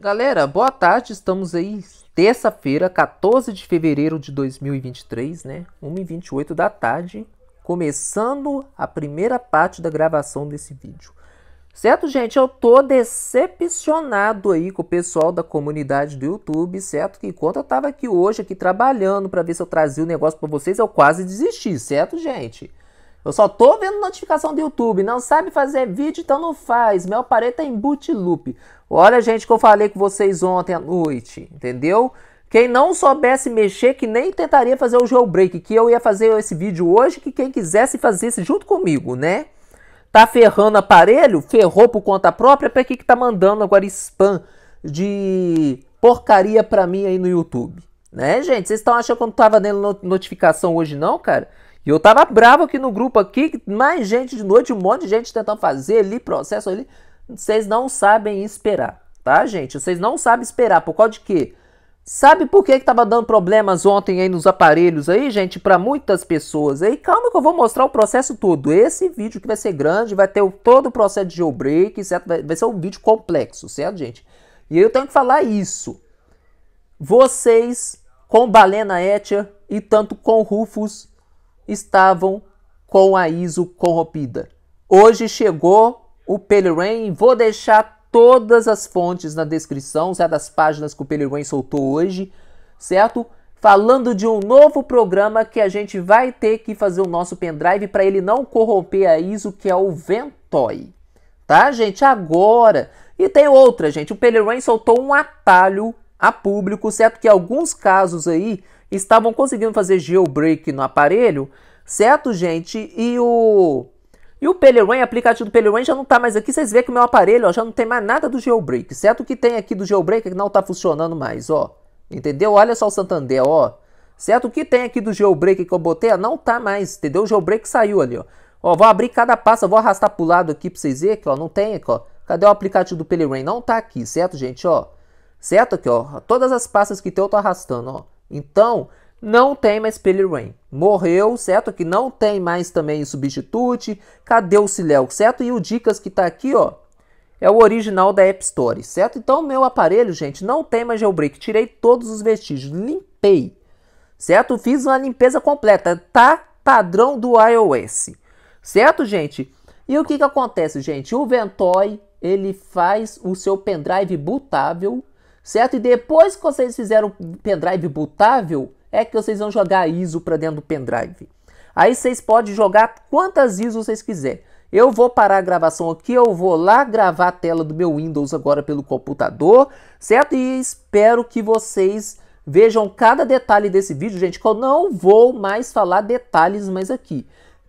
Galera, boa tarde, estamos aí terça-feira, 14 de fevereiro de 2023, né? 1h28 da tarde, começando a primeira parte da gravação desse vídeo. Certo, gente? Eu tô decepcionado aí com o pessoal da comunidade do YouTube, certo? Que enquanto eu tava aqui hoje, aqui trabalhando para ver se eu trazia o negócio para vocês, eu quase desisti, certo, gente? Eu só tô vendo notificação do YouTube. Não sabe fazer vídeo, então não faz. Meu aparelho tá em boot loop. Olha, gente, que eu falei com vocês ontem à noite, entendeu? Quem não soubesse mexer, que nem tentaria fazer o jailbreak, que eu ia fazer esse vídeo hoje, que quem quisesse fazesse junto comigo, né? Tá ferrando aparelho? Ferrou por conta própria? Pra que que tá mandando agora spam de porcaria pra mim aí no YouTube? Né, gente? Vocês estão achando que eu não tava dando notificação hoje não, cara? E eu tava bravo aqui no grupo aqui, mais gente de noite, um monte de gente tentando fazer ali, processo ali. Vocês não sabem esperar, tá, gente? Vocês não sabem esperar. Por causa de quê? Sabe por que, que tava dando problemas ontem aí nos aparelhos aí, gente, para muitas pessoas aí? Calma que eu vou mostrar o processo todo. Esse vídeo que vai ser grande, vai ter o, todo o processo de jailbreak, certo? Vai, vai ser um vídeo complexo, certo, gente? E eu tenho que falar isso. Vocês, com Balena etia e tanto com Rufus, estavam com a ISO corrompida. Hoje chegou o Pelerain, vou deixar todas as fontes na descrição, certo? das páginas que o Pelerain soltou hoje, certo? Falando de um novo programa que a gente vai ter que fazer o nosso pendrive para ele não corromper a ISO, que é o Ventoy. Tá, gente? Agora. E tem outra, gente. O Pelerain soltou um atalho a público, certo? Que alguns casos aí estavam conseguindo fazer jailbreak no aparelho, certo, gente? E o e o Pelerin, aplicativo do Pelerin já não está mais aqui. Vocês veem que o meu aparelho ó, já não tem mais nada do jailbreak, certo? O que tem aqui do jailbreak é que não está funcionando mais, ó. Entendeu? Olha só o Santander, ó. Certo? O que tem aqui do jailbreak que eu botei ó, não está mais, entendeu? O jailbreak saiu ali, ó. Ó, vou abrir cada pasta, vou arrastar pro lado aqui pra vocês verem que, ó, não tem aqui, ó. Cadê o aplicativo do Pelerin? Não tá aqui, certo, gente, ó. Certo aqui, ó. Todas as pastas que tem eu tô arrastando, ó. Então, não tem mais Pele Rain. Morreu, certo? Aqui não tem mais também substitute. Cadê o Siléo, certo? E o Dicas que tá aqui, ó, é o original da App Store, certo? Então, meu aparelho, gente, não tem mais jailbreak. Tirei todos os vestígios, limpei, certo? Fiz uma limpeza completa, tá padrão do iOS, certo, gente? E o que que acontece, gente? O Ventoy, ele faz o seu pendrive bootável, certo? E depois que vocês fizeram o pendrive bootável, é que vocês vão jogar ISO para dentro do pendrive. Aí vocês podem jogar quantas ISO vocês quiserem. Eu vou parar a gravação aqui, eu vou lá gravar a tela do meu Windows agora pelo computador, certo? E espero que vocês vejam cada detalhe desse vídeo, gente, que eu não vou mais falar detalhes mais aqui.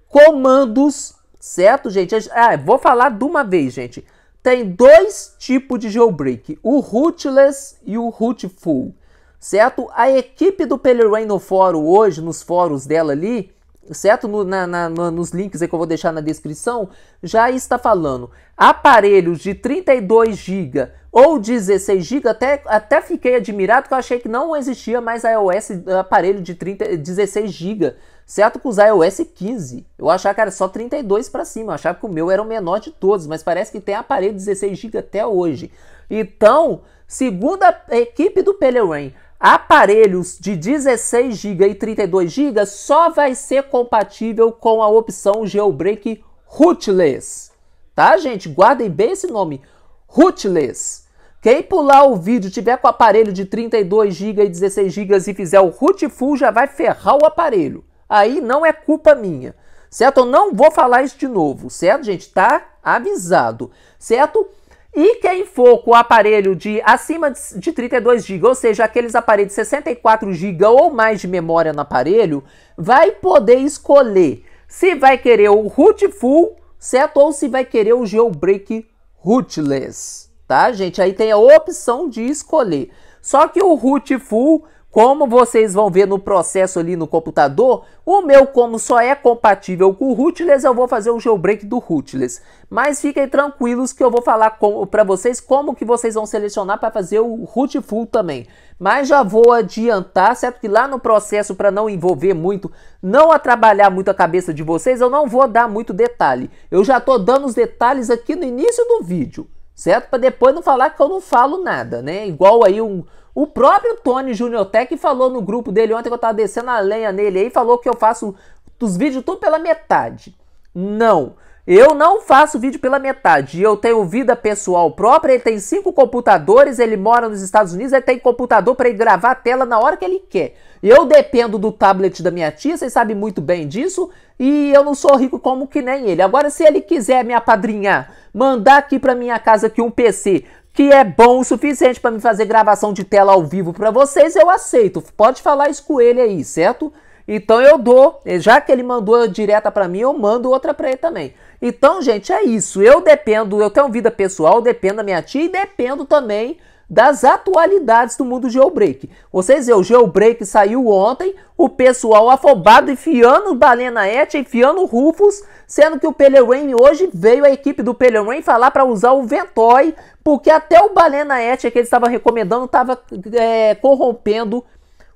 Comandos, certo, gente? Ah, vou falar de uma vez, gente tem dois tipos de jailbreak, o rootless e o rootful, certo? A equipe do Pelerin no fórum hoje, nos fóruns dela ali, certo? No, na, na, nos links que eu vou deixar na descrição, já está falando. Aparelhos de 32 GB ou 16 GB, até, até fiquei admirado que eu achei que não existia mais iOS aparelho de 30, 16 GB Certo que os iOS 15, eu achava que era só 32 para cima, eu achava que o meu era o menor de todos, mas parece que tem aparelho 16 GB até hoje. Então, segundo a equipe do Pelerain, aparelhos de 16 GB e 32 GB só vai ser compatível com a opção Jailbreak Rootless. Tá, gente? Guardem bem esse nome, Rootless. Quem pular o vídeo, tiver com o aparelho de 32 GB e 16 GB e fizer o rootful, já vai ferrar o aparelho aí não é culpa minha. Certo? Eu não vou falar isso de novo, certo, gente? Tá avisado, certo? E quem for com o aparelho de acima de 32 GB, ou seja, aqueles aparelhos de 64 GB ou mais de memória no aparelho, vai poder escolher se vai querer o root full, certo? Ou se vai querer o jailbreak rootless, tá, gente? Aí tem a opção de escolher. Só que o root full como vocês vão ver no processo ali no computador, o meu como só é compatível com o rootless, eu vou fazer o jailbreak do rootless. Mas fiquem tranquilos que eu vou falar para vocês como que vocês vão selecionar para fazer o rootful também. Mas já vou adiantar, certo? Que lá no processo, para não envolver muito, não atrapalhar muito a cabeça de vocês, eu não vou dar muito detalhe. Eu já estou dando os detalhes aqui no início do vídeo, certo? Para depois não falar que eu não falo nada, né? Igual aí um o próprio Tony Junior Tech falou no grupo dele ontem que eu tava descendo a lenha nele aí, falou que eu faço os vídeos tudo pela metade. Não. Eu não faço vídeo pela metade. Eu tenho vida pessoal própria. Ele tem cinco computadores. Ele mora nos Estados Unidos. Ele tem computador para ele gravar a tela na hora que ele quer. Eu dependo do tablet da minha tia. Vocês sabem muito bem disso. E eu não sou rico como que nem ele. Agora, se ele quiser me apadrinhar, mandar aqui para minha casa aqui um PC que é bom o suficiente para me fazer gravação de tela ao vivo para vocês, eu aceito. Pode falar isso com ele aí, certo? Então eu dou, eh, já que ele mandou direta para mim, eu mando outra para ele também. Então, gente, é isso. Eu dependo, eu tenho vida pessoal, dependo da minha tia e dependo também das atualidades do mundo jailbreak. Vocês veem, o jailbreak saiu ontem, o pessoal afobado enfiando Balena Et, enfiando rufos, sendo que o Pelerain hoje veio a equipe do Pelerain falar para usar o Ventoy, porque até o Balena Et que ele estava recomendando estava é, corrompendo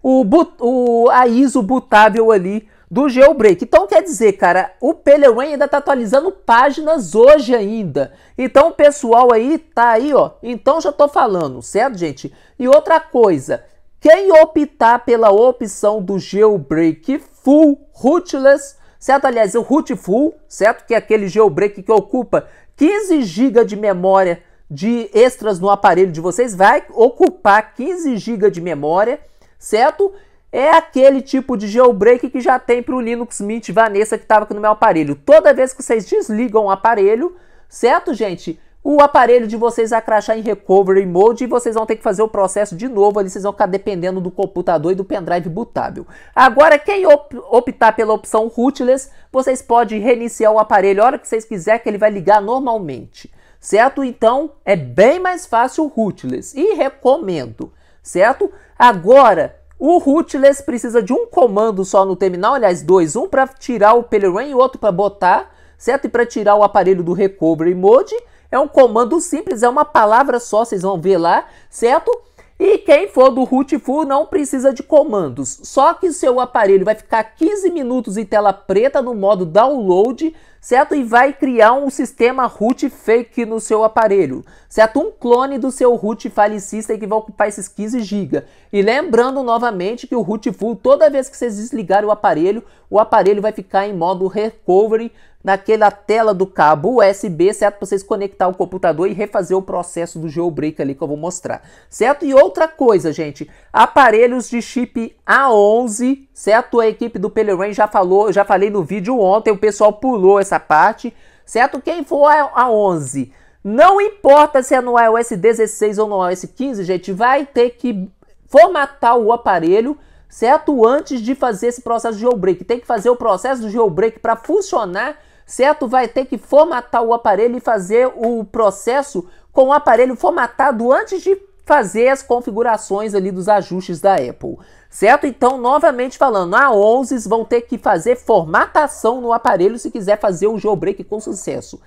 o, o a ISO butável ali do jailbreak. Então quer dizer, cara, o Pelerin ainda tá atualizando páginas hoje ainda. Então o pessoal aí tá aí, ó. Então já tô falando, certo, gente? E outra coisa, quem optar pela opção do jailbreak full rootless, certo? Aliás, o root full, certo? Que é aquele jailbreak que ocupa 15 GB de memória de extras no aparelho de vocês, vai ocupar 15 GB de memória, certo? é aquele tipo de jailbreak que já tem para o Linux Mint Vanessa que estava aqui no meu aparelho. Toda vez que vocês desligam o aparelho, certo, gente? O aparelho de vocês vai crachar em recovery mode e vocês vão ter que fazer o processo de novo ali, vocês vão ficar dependendo do computador e do pendrive bootável. Agora, quem optar pela opção rootless, vocês podem reiniciar o aparelho a hora que vocês quiserem que ele vai ligar normalmente, certo? Então, é bem mais fácil o rootless e recomendo, certo? Agora, o rootless precisa de um comando só no terminal, aliás, dois, um para tirar o pelerin e outro para botar, certo? E para tirar o aparelho do recovery mode, é um comando simples, é uma palavra só, vocês vão ver lá, certo? E quem for do full não precisa de comandos, só que seu aparelho vai ficar 15 minutos em tela preta no modo download, certo? E vai criar um sistema root fake no seu aparelho, certo? Um clone do seu root file system que vai ocupar esses 15 GB. E lembrando novamente que o full, toda vez que vocês desligarem o aparelho, o aparelho vai ficar em modo recovery, naquela tela do cabo USB, certo? Para vocês conectar o computador e refazer o processo do jailbreak ali que eu vou mostrar, certo? E outra coisa, gente, aparelhos de chip A11, certo? A equipe do Pelerain já falou, já falei no vídeo ontem, o pessoal pulou essa parte, certo? Quem for A11, não importa se é no iOS 16 ou no iOS 15, gente, vai ter que formatar o aparelho certo? Antes de fazer esse processo de jailbreak. Tem que fazer o processo do jailbreak para funcionar certo? Vai ter que formatar o aparelho e fazer o processo com o aparelho formatado antes de fazer as configurações ali dos ajustes da Apple, certo? Então, novamente falando, a 11 vão ter que fazer formatação no aparelho se quiser fazer o jailbreak com sucesso.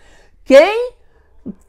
Quem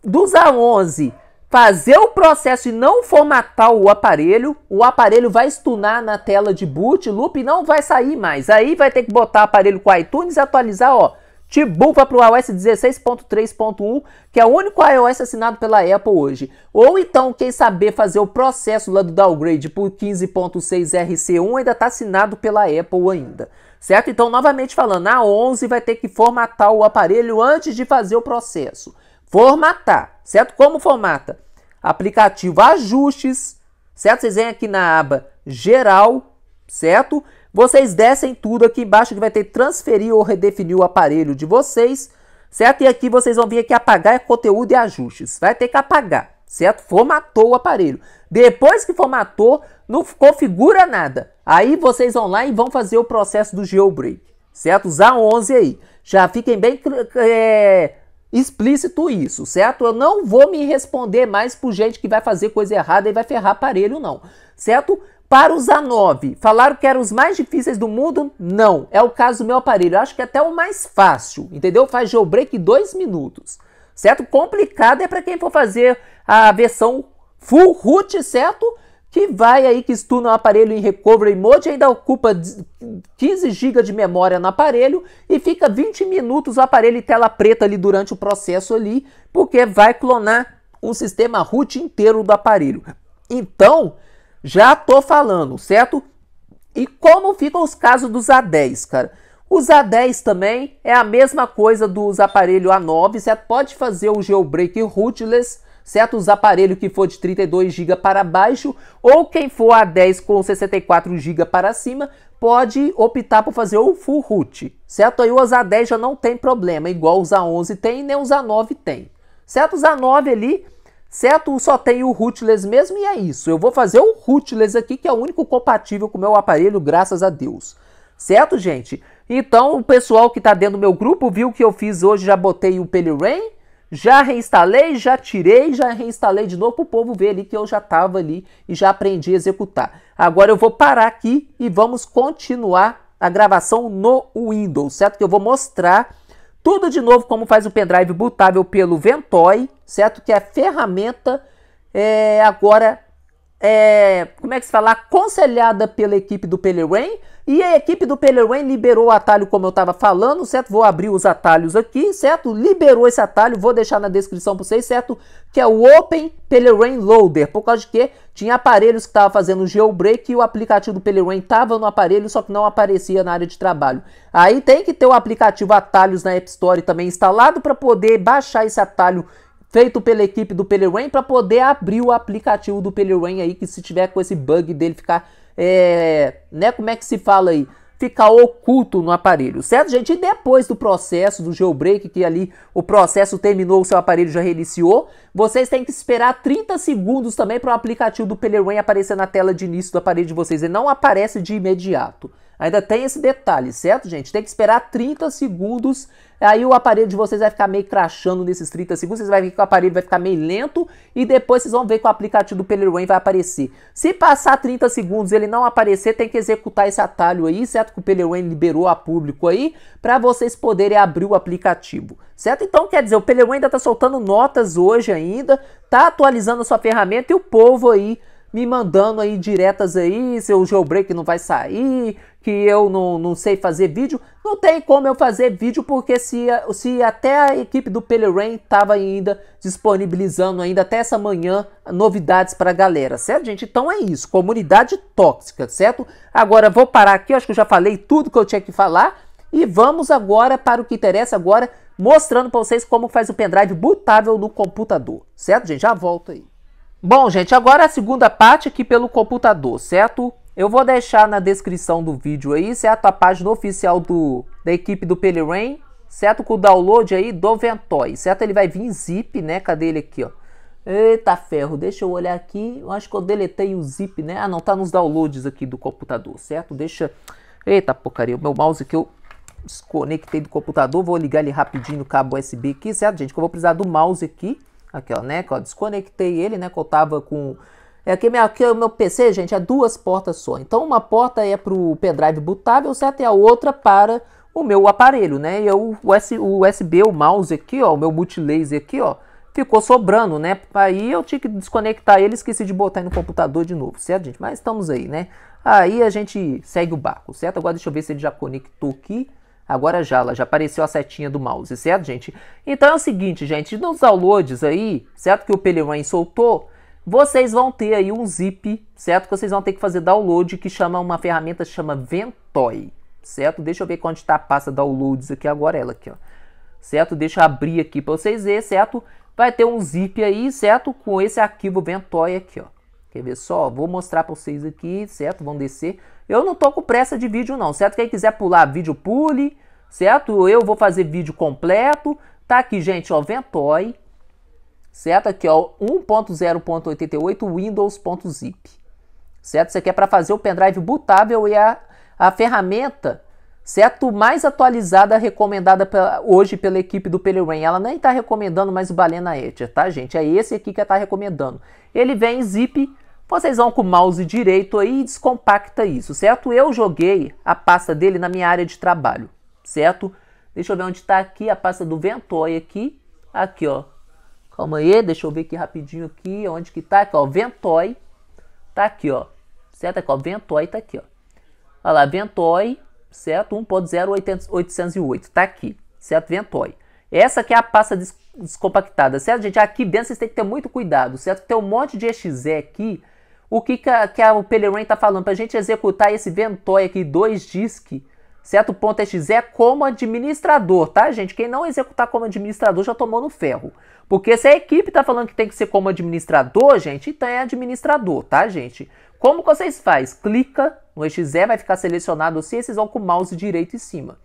dos A11 fazer o processo e não formatar o aparelho, o aparelho vai stunar na tela de boot, loop e não vai sair mais. Aí vai ter que botar o aparelho com iTunes e atualizar, ó, Tibu vai para o iOS 16.3.1, que é o único iOS assinado pela Apple hoje. Ou então, quem saber fazer o processo lá do downgrade por 15.6 RC1 ainda está assinado pela Apple ainda. Certo? Então, novamente falando, a 11 vai ter que formatar o aparelho antes de fazer o processo. Formatar, certo? Como formata? Aplicativo Ajustes, certo? Vocês vêm aqui na aba Geral, certo? Vocês descem tudo aqui embaixo que vai ter transferir ou redefinir o aparelho de vocês, certo? E aqui vocês vão vir aqui apagar conteúdo e ajustes. Vai ter que apagar, certo? Formatou o aparelho. Depois que formatou, não configura nada. Aí vocês vão lá e vão fazer o processo do jailbreak, certo? Usar 11 aí. Já fiquem bem é, explícito isso, certo? Eu não vou me responder mais por gente que vai fazer coisa errada e vai ferrar aparelho, não, certo? Para os A9, falaram que eram os mais difíceis do mundo? Não, é o caso do meu aparelho. Eu acho que é até o mais fácil, entendeu? Faz jailbreak 2 minutos, certo? Complicado é para quem for fazer a versão full root, certo? Que vai aí, que estuda o aparelho em recovery mode, ainda ocupa 15 GB de memória no aparelho e fica 20 minutos o aparelho em tela preta ali durante o processo ali, porque vai clonar um sistema root inteiro do aparelho. Então, já tô falando, certo? E como ficam os casos dos A10, cara? Os A10 também é a mesma coisa dos aparelhos A9, você pode fazer o jailbreak rootless, certo? Os aparelhos que for de 32 GB para baixo, ou quem for A10 com 64 GB para cima, pode optar por fazer o full root, certo? Aí os A10 já não tem problema, igual os A11 tem, nem os A9 tem. Certo? Os A9 ali certo? Só tem o rootless mesmo e é isso. Eu vou fazer o rootless aqui, que é o único compatível com o meu aparelho, graças a Deus. Certo, gente? Então, o pessoal que está dentro do meu grupo viu que eu fiz hoje, já botei o Pelerain, já reinstalei, já tirei, já reinstalei de novo para o povo ver ali que eu já estava ali e já aprendi a executar. Agora eu vou parar aqui e vamos continuar a gravação no Windows, certo? Que eu vou mostrar tudo de novo como faz o pendrive bootável pelo Ventoy, certo? Que é a ferramenta é, agora é, como é que se fala, aconselhada pela equipe do Pelerain, e a equipe do Pelerain liberou o atalho como eu estava falando, certo? Vou abrir os atalhos aqui, certo? Liberou esse atalho, vou deixar na descrição para vocês, certo? Que é o Open Pelerain Loader, por causa de que tinha aparelhos que estavam fazendo jailbreak e o aplicativo do Pelerain estava no aparelho, só que não aparecia na área de trabalho. Aí tem que ter o aplicativo Atalhos na App Store também instalado para poder baixar esse atalho feito pela equipe do Pelerin para poder abrir o aplicativo do Pelerin aí, que se tiver com esse bug dele ficar, é, né, como é que se fala aí, ficar oculto no aparelho, certo, gente? E depois do processo do jailbreak, que ali o processo terminou, o seu aparelho já reiniciou, vocês têm que esperar 30 segundos também para o aplicativo do Pelerin aparecer na tela de início do aparelho de vocês, ele não aparece de imediato. Ainda tem esse detalhe, certo, gente? Tem que esperar 30 segundos. Aí o aparelho de vocês vai ficar meio crachando nesses 30 segundos. Vocês vão ver que o aparelho vai ficar meio lento. E depois vocês vão ver que o aplicativo do Peliruan vai aparecer. Se passar 30 segundos ele não aparecer, tem que executar esse atalho aí, certo? Que o Peliruan liberou a público aí. para vocês poderem abrir o aplicativo, certo? Então quer dizer, o Peliruan ainda tá soltando notas hoje ainda. Tá atualizando a sua ferramenta e o povo aí me mandando aí diretas aí, seu jailbreak não vai sair, que eu não, não sei fazer vídeo. Não tem como eu fazer vídeo, porque se, se até a equipe do Pelerain estava ainda disponibilizando ainda até essa manhã novidades para a galera, certo, gente? Então é isso, comunidade tóxica, certo? Agora vou parar aqui, acho que eu já falei tudo que eu tinha que falar. E vamos agora para o que interessa agora, mostrando para vocês como faz o pendrive bootável no computador, certo, gente? Já volto aí. Bom, gente, agora a segunda parte aqui pelo computador, certo? Eu vou deixar na descrição do vídeo aí, certo? A página oficial do, da equipe do Pelerain, certo? Com o download aí do Ventoy, certo? Ele vai vir em zip, né? Cadê ele aqui, ó? Eita ferro, deixa eu olhar aqui. Eu acho que eu deletei o zip, né? Ah, não, tá nos downloads aqui do computador, certo? Deixa... Eita porcaria, o meu mouse que eu desconectei do computador. Vou ligar ele rapidinho no cabo USB aqui, certo, gente? Que eu vou precisar do mouse aqui, Aqui, ó, né? eu desconectei ele, né? Que eu tava com. É que minha, aqui é o meu PC, gente, é duas portas só. Então, uma porta é para o pendrive bootável, certo? E a outra para o meu aparelho, né? E eu, é o, S, o USB, o mouse aqui, ó, o meu multilaser aqui, ó, ficou sobrando, né? Aí eu tinha que desconectar ele, esqueci de botar no computador de novo, certo, gente? Mas estamos aí, né? Aí a gente segue o barco, certo? Agora deixa eu ver se ele já conectou aqui. Agora já, ela já apareceu a setinha do mouse, certo, gente? Então é o seguinte, gente, nos downloads aí, certo? Que o Peleman soltou, vocês vão ter aí um zip, certo? Que vocês vão ter que fazer download, que chama uma ferramenta chama Ventoy, certo? Deixa eu ver onde tá a pasta downloads aqui agora, ela aqui, ó. Certo? Deixa eu abrir aqui para vocês verem, certo? Vai ter um zip aí, certo? Com esse arquivo Ventoy aqui, ó. Quer ver só? Vou mostrar para vocês aqui, certo? Vão descer. Eu não tô com pressa de vídeo não, certo? Quem quiser pular vídeo, pule, certo? Eu vou fazer vídeo completo. Tá aqui, gente, ó, Ventoy, certo? Aqui, ó, 1.0.88 Windows.zip, certo? Isso aqui é para fazer o pendrive bootável e a, a ferramenta, certo? Mais atualizada, recomendada pra, hoje pela equipe do Pelerain. Ela nem está recomendando mais o Balena Etcher, tá, gente? É esse aqui que ela tá recomendando. Ele vem em zip vocês vão com o mouse direito aí e descompacta isso, certo? Eu joguei a pasta dele na minha área de trabalho, certo? Deixa eu ver onde está aqui a pasta do Ventoy aqui. Aqui, ó. Calma aí, deixa eu ver aqui rapidinho aqui onde que tá. Aqui, ó, Ventoy. Tá aqui, ó. Certo? Aqui, ó, Ventoy tá aqui, ó. Olha lá, Ventoy, certo? 1.0808, tá aqui, certo? Ventoy. Essa aqui é a pasta descompactada, certo, gente? Aqui dentro vocês têm que ter muito cuidado, certo? Tem um monte de exe aqui o que, que, a, que a, o Pelerin está falando? Para a gente executar esse Ventoy aqui, 2DISC, certo ponto é XE, é como administrador, tá, gente? Quem não executar como administrador já tomou no ferro. Porque se a equipe está falando que tem que ser como administrador, gente, então é administrador, tá, gente? Como vocês faz? Clica no exe, é, vai ficar selecionado assim, vocês vão com o mouse direito em cima.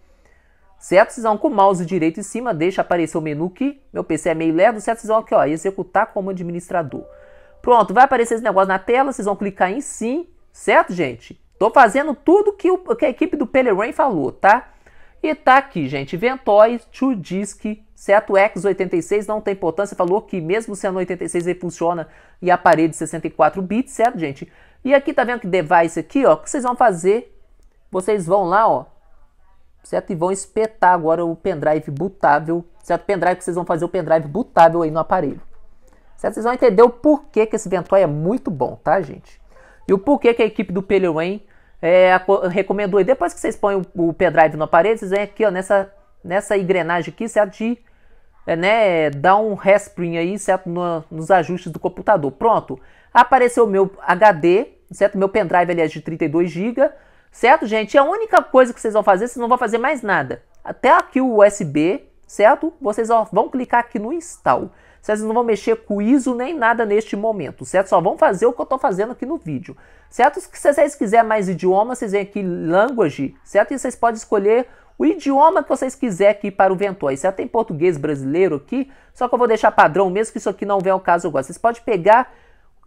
Certo? Vocês vão com o mouse direito em cima, deixa aparecer o menu que meu PC é meio lerdo, certo? Vocês vão aqui, ó, executar como administrador. Pronto, vai aparecer esse negócio na tela, vocês vão clicar em sim, certo, gente? Tô fazendo tudo que, o, que a equipe do Pelerain falou, tá? E tá aqui, gente, Ventoy, True Disk, certo? X86 não tem importância, falou que mesmo sendo 86 ele funciona e a parede 64 bits, certo, gente? E aqui tá vendo que device aqui, ó, o que vocês vão fazer? Vocês vão lá, ó, certo? E vão espetar agora o pendrive bootável, certo? Pendrive que vocês vão fazer o pendrive bootável aí no aparelho. Vocês vão entender o porquê que esse Ventoy é muito bom, tá, gente? E o porquê que a equipe do Pelewain é, recomendou. E depois que vocês põem o, o drive na parede, vocês vêm aqui, ó, nessa, nessa engrenagem aqui, certo? De é, né, dar um respring aí, certo? No, nos ajustes do computador. Pronto. Apareceu o meu HD, certo? Meu pendrive, aliás, é de 32 GB. Certo, gente? E a única coisa que vocês vão fazer, vocês não vão fazer mais nada. Até aqui o USB, certo? Vocês ó, vão clicar aqui no install. Vocês não vão mexer com ISO nem nada neste momento, certo? Só vão fazer o que eu estou fazendo aqui no vídeo, certo? Se vocês quiserem mais idioma, vocês vêm aqui Language, certo? E vocês podem escolher o idioma que vocês quiserem aqui para o Ventoy. Certo? Tem português brasileiro aqui, só que eu vou deixar padrão mesmo, que isso aqui não vem ao caso agora. Vocês podem pegar,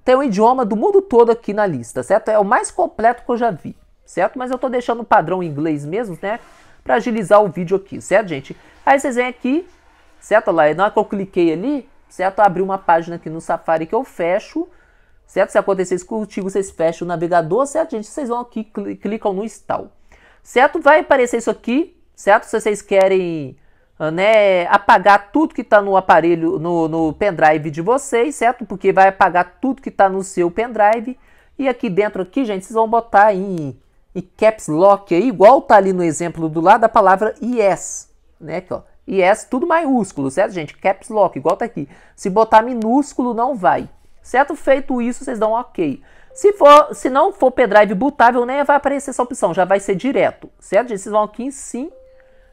tem um idioma do mundo todo aqui na lista, certo? É o mais completo que eu já vi, certo? Mas eu estou deixando o padrão em inglês mesmo, né? Para agilizar o vídeo aqui, certo, gente? Aí vocês vêm aqui, certo? Lá, na hora que eu cliquei ali, certo? Abrir uma página aqui no Safari que eu fecho, certo? Se acontecer isso contigo, vocês fecham o navegador, certo, gente? Vocês vão aqui, cl clicam no install, certo? Vai aparecer isso aqui, certo? Se vocês querem ah, né, apagar tudo que está no aparelho, no, no pendrive de vocês, certo? Porque vai apagar tudo que está no seu pendrive. E aqui dentro, aqui, gente, vocês vão botar em, em caps lock, aí, igual tá ali no exemplo do lado, a palavra yes, né? Aqui, ó e S é tudo maiúsculo, certo, gente? Caps Lock, igual tá aqui. Se botar minúsculo, não vai. Certo? Feito isso, vocês dão um OK. Se, for, se não for pendrive bootável, nem vai aparecer essa opção, já vai ser direto, certo, gente? Vocês vão aqui em Sim,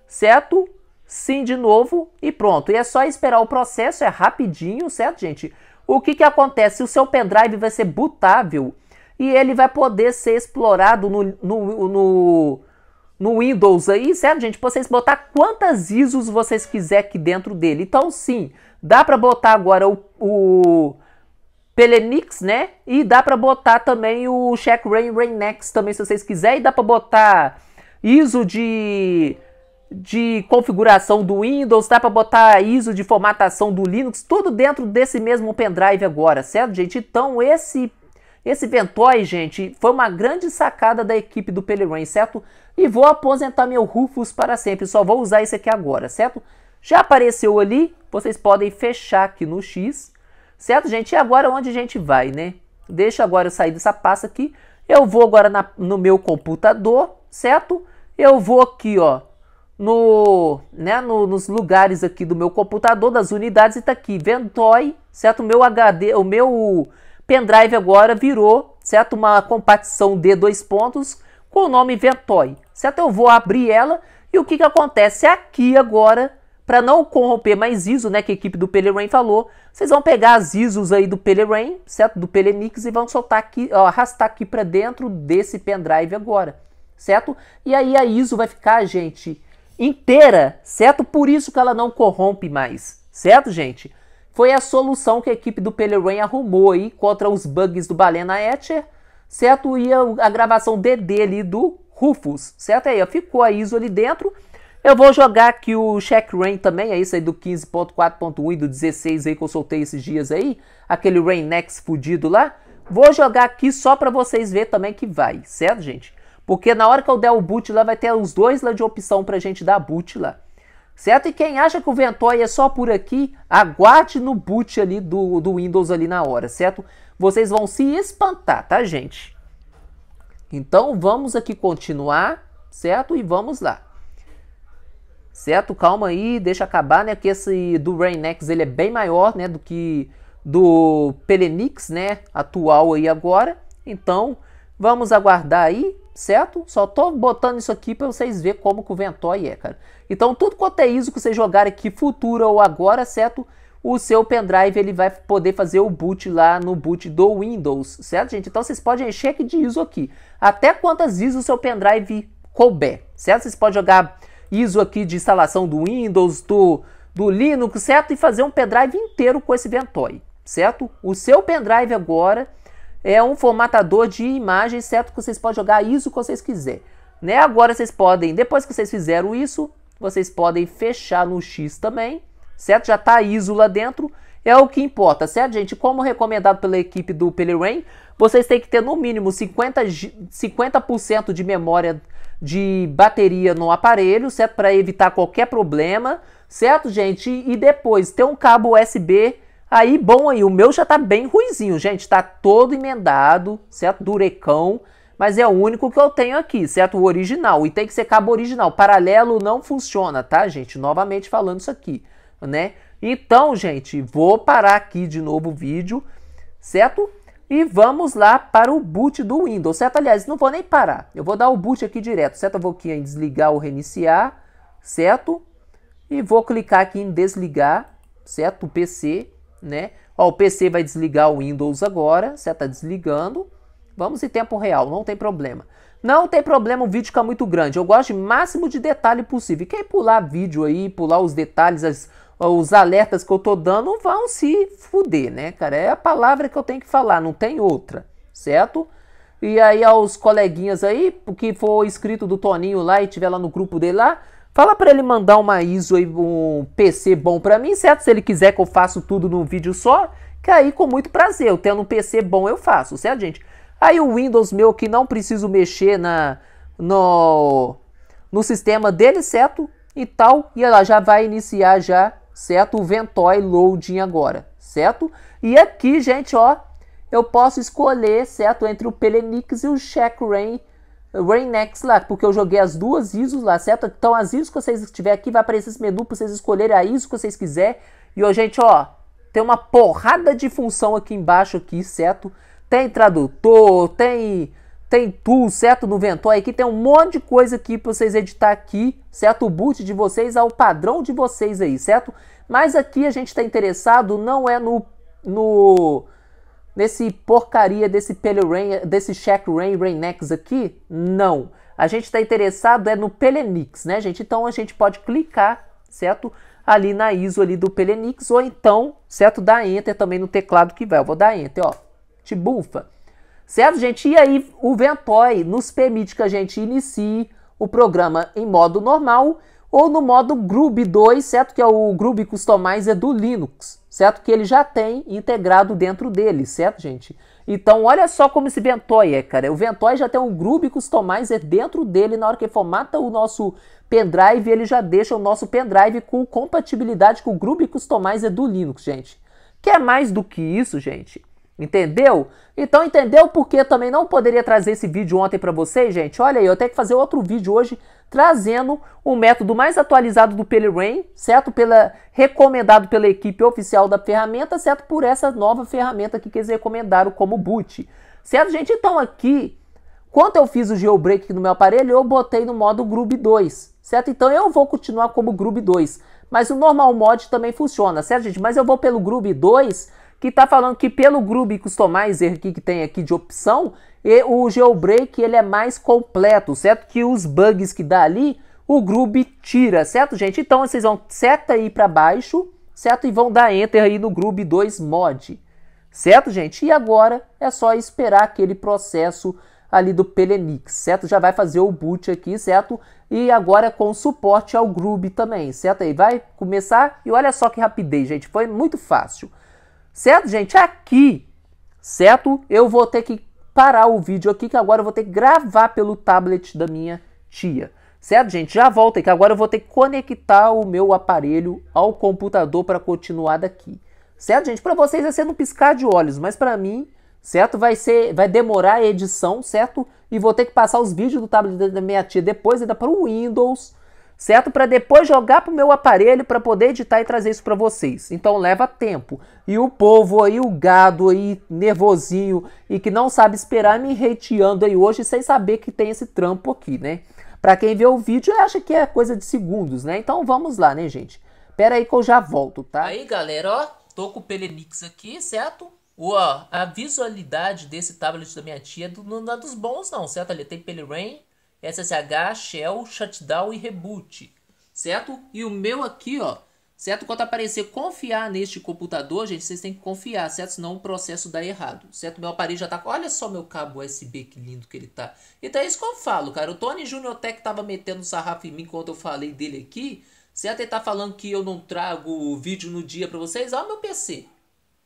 certo? Sim de novo e pronto. E é só esperar o processo, é rapidinho, certo, gente? O que, que acontece? O seu pendrive vai ser bootável e ele vai poder ser explorado no, no, no no Windows aí, certo, gente? Pra vocês botar quantas ISOs vocês quiser aqui dentro dele. Então, sim, dá para botar agora o, o Pelenix, né? E dá para botar também o Check Rain Rain Next também, se vocês quiserem. E dá para botar ISO de de configuração do Windows, dá para botar ISO de formatação do Linux, tudo dentro desse mesmo pendrive agora, certo, gente? Então esse esse Ventoy, gente, foi uma grande sacada da equipe do Pelerin, certo? E vou aposentar meu Rufus para sempre, só vou usar esse aqui agora, certo? Já apareceu ali, vocês podem fechar aqui no X, certo, gente? E agora onde a gente vai, né? Deixa agora eu sair dessa pasta aqui. Eu vou agora na, no meu computador, certo? Eu vou aqui, ó, no, né, no, nos lugares aqui do meu computador, das unidades, e tá aqui, Ventoy, certo? O meu HD, o meu pendrive agora virou, certo? Uma compartição de dois pontos com o nome Ventoy, certo? Eu vou abrir ela e o que, que acontece aqui agora, para não corromper mais ISO, né, que a equipe do Pelerain falou, vocês vão pegar as ISOs aí do Pelerain, certo? Do Pelenix e vão soltar aqui, ó, arrastar aqui para dentro desse pendrive agora, certo? E aí a ISO vai ficar, gente, inteira, certo? Por isso que ela não corrompe mais, certo, gente? foi a solução que a equipe do Pelerin arrumou aí contra os bugs do Balena Etcher, certo? E a, a gravação DD ali do Rufus, certo? Aí, ó, ficou a ISO ali dentro. Eu vou jogar aqui o check rain também, é isso aí do 15.4.1 e do 16 aí que eu soltei esses dias aí, aquele rain next fudido lá. Vou jogar aqui só para vocês verem também que vai, certo, gente? Porque na hora que eu der o boot lá vai ter os dois lá de opção pra gente dar boot lá. Certo? E quem acha que o Ventoy é só por aqui, aguarde no boot ali do, do Windows ali na hora, certo? Vocês vão se espantar, tá, gente? Então vamos aqui continuar, certo? E vamos lá. Certo? Calma aí, deixa acabar, né? Que esse do Rainex ele é bem maior, né, do que do Pelenix, né, atual aí agora. Então, Vamos aguardar aí, certo? Só tô botando isso aqui para vocês verem como que o Ventoy é, cara. Então, tudo quanto é ISO que vocês jogarem aqui, futuro ou agora, certo? O seu pendrive ele vai poder fazer o boot lá no boot do Windows, certo, gente? Então, vocês podem encher aqui de ISO aqui. Até quantas ISO o seu pendrive couber, certo? Vocês podem jogar ISO aqui de instalação do Windows, do, do Linux, certo? E fazer um pendrive inteiro com esse Ventoy, certo? O seu pendrive agora é um formatador de imagem, certo? Que vocês podem jogar ISO que vocês quiserem. Né? Agora vocês podem, depois que vocês fizeram isso, vocês podem fechar no X também, certo? Já está ISO lá dentro, é o que importa, certo, gente? Como recomendado pela equipe do Pelerain, vocês têm que ter no mínimo 50%, 50 de memória de bateria no aparelho, certo? Para evitar qualquer problema, certo, gente? E depois ter um cabo USB Aí, bom aí, o meu já tá bem ruizinho, gente. Tá todo emendado, certo? Durecão. Mas é o único que eu tenho aqui, certo? O original. E tem que ser cabo original. Paralelo não funciona, tá, gente? Novamente falando isso aqui, né? Então, gente, vou parar aqui de novo o vídeo, certo? E vamos lá para o boot do Windows, certo? Aliás, não vou nem parar. Eu vou dar o boot aqui direto, certo? Eu vou aqui em desligar ou reiniciar, certo? E vou clicar aqui em desligar, certo? O PC né? Ó, o PC vai desligar o Windows agora, você está desligando. Vamos em tempo real, não tem problema. Não tem problema o vídeo ficar muito grande. Eu gosto de máximo de detalhe possível. quem pular vídeo aí, pular os detalhes, as, os alertas que eu tô dando, vão se fuder, né, cara? É a palavra que eu tenho que falar, não tem outra, certo? E aí aos coleguinhas aí, que for inscrito do Toninho lá e tiver lá no grupo dele lá, Fala para ele mandar uma ISO e um PC bom para mim, certo? Se ele quiser que eu faça tudo num vídeo só, que aí com muito prazer, eu tendo um PC bom eu faço, certo, gente? Aí o Windows meu que não preciso mexer na no no sistema dele, certo? E tal, e ela já vai iniciar já, certo? O Ventoy Loading agora, certo? E aqui, gente, ó, eu posso escolher, certo? Entre o Pelenix e o Checkrain. Rain Rainex lá, porque eu joguei as duas ISOs lá, certo? Então as ISOs que vocês tiver aqui, vai aparecer esse menu para vocês escolherem a ISO que vocês quiserem. E, ó, gente, ó, tem uma porrada de função aqui embaixo, aqui, certo? Tem tradutor, tem tem tool, certo? No aí aqui tem um monte de coisa aqui para vocês editar aqui, certo? O boot de vocês ao padrão de vocês aí, certo? Mas aqui a gente está interessado não é no, no nesse porcaria desse Pele Rain, desse Shaq Rain Rainex aqui? Não. A gente está interessado é no Pelenix, né, gente? Então a gente pode clicar, certo? Ali na ISO ali do Pelenix, ou então, certo? Dá Enter também no teclado que vai. Eu vou dar Enter, ó. Te bufa. Certo, gente? E aí o Ventoy nos permite que a gente inicie o programa em modo normal ou no modo Groove 2, certo? Que é o Groove Customizer é do Linux, certo? Que ele já tem integrado dentro dele, certo, gente? Então, olha só como esse Ventoy é, cara. O Ventoy já tem um Groove Customizer dentro dele. Na hora que formata o nosso pendrive, ele já deixa o nosso pendrive com compatibilidade com o Groove Customizer do Linux, gente. Que é mais do que isso, gente. Entendeu? Então entendeu por que também não poderia trazer esse vídeo ontem para vocês, gente? Olha aí, eu tenho que fazer outro vídeo hoje trazendo o método mais atualizado do Pelerain, certo? Pela, recomendado pela equipe oficial da ferramenta, certo? Por essa nova ferramenta aqui que eles recomendaram como boot. Certo, gente? Então aqui, quando eu fiz o jailbreak no meu aparelho, eu botei no modo Group 2, certo? Então eu vou continuar como Group 2, mas o normal mod também funciona, certo, gente? Mas eu vou pelo Group 2, que está falando que pelo Groove Customizer aqui que tem aqui de opção, e o jailbreak ele é mais completo, certo? Que os bugs que dá ali, o Groove tira, certo, gente? Então vocês vão seta aí para baixo, certo? E vão dar enter aí no Groove 2 mod. Certo, gente? E agora é só esperar aquele processo ali do Pelenix, certo? Já vai fazer o boot aqui, certo? E agora com suporte ao Groove também, certo? Aí vai começar e olha só que rapidez, gente. Foi muito fácil. Certo, gente? Aqui, certo? Eu vou ter que parar o vídeo aqui, que agora eu vou ter que gravar pelo tablet da minha tia. Certo, gente? Já volta aí, que agora eu vou ter que conectar o meu aparelho ao computador para continuar daqui. Certo, gente? Para vocês vai é ser um piscar de olhos, mas para mim, certo? Vai ser, vai demorar a edição, certo? E vou ter que passar os vídeos do tablet da minha tia depois ainda para o Windows, certo? Para depois jogar pro meu aparelho para poder editar e trazer isso para vocês. Então leva tempo. E o povo aí, o gado aí, nervosinho e que não sabe esperar, me hateando aí hoje sem saber que tem esse trampo aqui, né? Para quem vê o vídeo, acha que é coisa de segundos, né? Então vamos lá, né, gente? Pera aí que eu já volto, tá? Aí, galera, ó, tô com o Pelenix aqui, certo? Ó, a visualidade desse tablet da minha tia não é dos bons não, certo? Ali tem Pelirain, SSH, Shell, Shutdown e Reboot, certo? E o meu aqui, ó, certo? Quando aparecer confiar neste computador, gente, vocês têm que confiar, certo? Senão o processo dá errado, certo? Meu aparelho já tá... Olha só meu cabo USB, que lindo que ele tá. Então é isso que eu falo, cara. O Tony Junior Tech tava metendo sarrafo em mim quando eu falei dele aqui, certo? Ele tá falando que eu não trago vídeo no dia pra vocês. Olha o meu PC.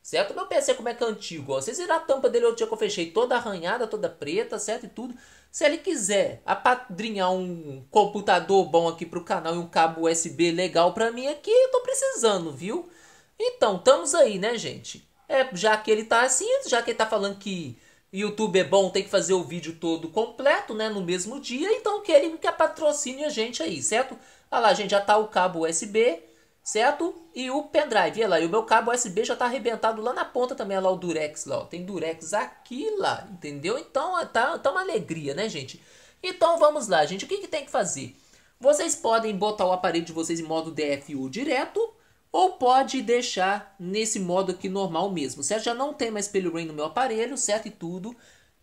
Certo? Meu PC como é que é antigo, ó. Vocês viram a tampa dele outro dia que eu fechei, toda arranhada, toda preta, certo? E tudo. Se ele quiser apadrinhar um computador bom aqui pro canal e um cabo USB legal para mim aqui, eu tô precisando, viu? Então, estamos aí, né, gente? É, já que ele tá assim, já que ele tá falando que YouTube é bom, tem que fazer o vídeo todo completo, né, no mesmo dia, então que ele que patrocine a gente aí, certo? Olha lá, gente, já tá o cabo USB, certo? E o pendrive, olha lá, e o meu cabo USB já tá arrebentado lá na ponta também, olha lá o durex lá, ó. tem durex aqui lá, entendeu? Então tá, tá uma alegria, né gente? Então vamos lá, gente, o que, que tem que fazer? Vocês podem botar o aparelho de vocês em modo DFU direto, ou pode deixar nesse modo aqui normal mesmo, certo? Já não tem mais rain no meu aparelho, certo? E tudo.